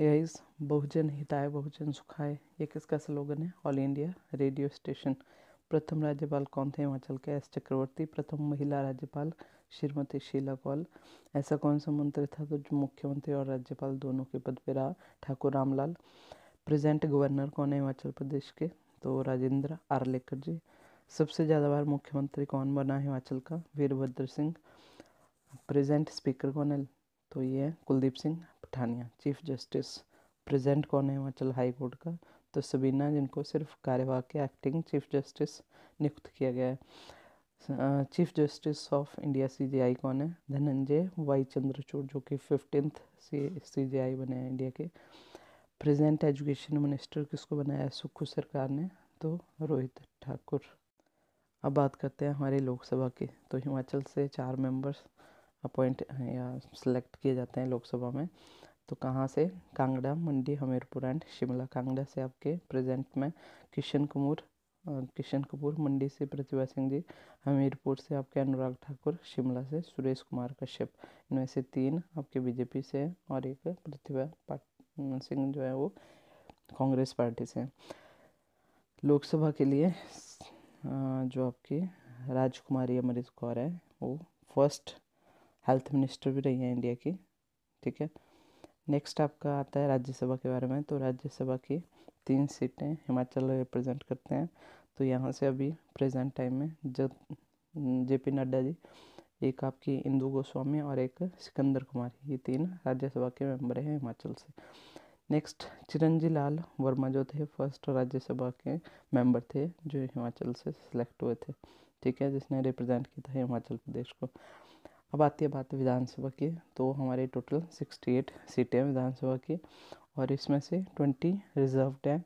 ए eyes बहुजन हिताय बहुजन सुखाए ये किसका स्लोगन है ऑल इंडिया रेडियो स्टेशन प्रथम राज्यपाल कौन थे हिमाचल के एस चक्रवर्ती प्रथम महिला राज्यपाल श्रीमती शीला कौल ऐसा कौन सा मंत्री था तो जो मुख्यमंत्री और राज्यपाल दोनों के पद पर रहा ठाकुर रामलाल प्रेजेंट गवर्नर कौन है हिमाचल प्रदेश के तो राजेंद्र आरलेकर जी सबसे ज़्यादा बार मुख्यमंत्री कौन बना हिमाचल का वीरभद्र सिंह प्रेजेंट स्पीकर कौन है तो ये है Kuldeep Singh Pathania chief justice present कौन है हिमाचल हाई कोर्ट का तो सबीना जिनको सिर्फ कार्यवाह के एक्टिंग चीफ जस्टिस नियुक्त किया गया है chief justice of India C I कौन है धनंजय वाई चंद्रचूड़ जो कि फिफ्टींथ सी सी आई बने हैं इंडिया के प्रेजेंट एजुकेशन मिनिस्टर किसको बनाया है सुक्खू सरकार ने तो रोहित ठाकुर अब बात करते हैं हमारे लोकसभा की तो हिमाचल से चार मेंबर्स अपॉइंट या सिलेक्ट किए जाते हैं लोकसभा में तो कहाँ से कांगड़ा मंडी हमीरपुर एंड शिमला कांगड़ा से आपके प्रेजेंट में किशन कपूर किशन कपूर मंडी से प्रतिभा सिंह जी हमीरपुर से आपके अनुराग ठाकुर शिमला से सुरेश कुमार कश्यप इनमें से तीन आपके बीजेपी से हैं और एक प्रतिभा सिंह जो है वो कांग्रेस पार्टी से हैं लोकसभा के लिए जो आपकी राजकुमारी अमृत कौर है वो फर्स्ट हेल्थ मिनिस्टर भी रही हैं इंडिया की ठीक है नेक्स्ट आपका आता है राज्यसभा के बारे में तो राज्यसभा की तीन सीटें हिमाचल रिप्रेजेंट करते हैं तो यहाँ से अभी प्रेजेंट टाइम में जब जे पी नड्डा जी एक आपकी इंदू गोस्वामी और एक सिकंदर कुमार ये तीन राज्यसभा के मेंबर हैं हिमाचल से नेक्स्ट चिरंजी लाल वर्मा जो थे फर्स्ट राज्यसभा के मेंबर थे जो हिमाचल से सिलेक्ट हुए थे ठीक है जिसने रिप्रेजेंट किया था हिमाचल प्रदेश को अब आती है बात विधानसभा की तो हमारे टोटल सिक्सटी एट सीटें हैं विधानसभा की और इसमें से ट्वेंटी रिजर्व्ड हैं